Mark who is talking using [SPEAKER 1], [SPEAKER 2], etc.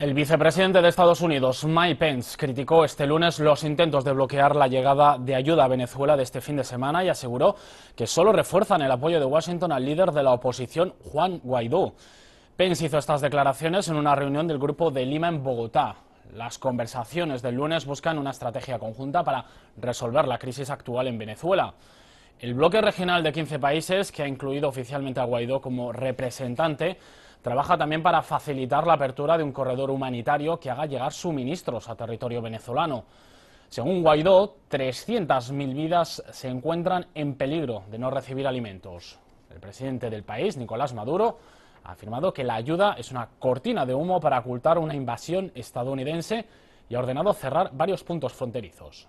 [SPEAKER 1] El vicepresidente de Estados Unidos, Mike Pence, criticó este lunes los intentos de bloquear la llegada de ayuda a Venezuela de este fin de semana y aseguró que solo refuerzan el apoyo de Washington al líder de la oposición, Juan Guaidó. Pence hizo estas declaraciones en una reunión del Grupo de Lima en Bogotá. Las conversaciones del lunes buscan una estrategia conjunta para resolver la crisis actual en Venezuela. El bloque regional de 15 países, que ha incluido oficialmente a Guaidó como representante, trabaja también para facilitar la apertura de un corredor humanitario que haga llegar suministros a territorio venezolano. Según Guaidó, 300.000 vidas se encuentran en peligro de no recibir alimentos. El presidente del país, Nicolás Maduro, ha afirmado que la ayuda es una cortina de humo para ocultar una invasión estadounidense y ha ordenado cerrar varios puntos fronterizos.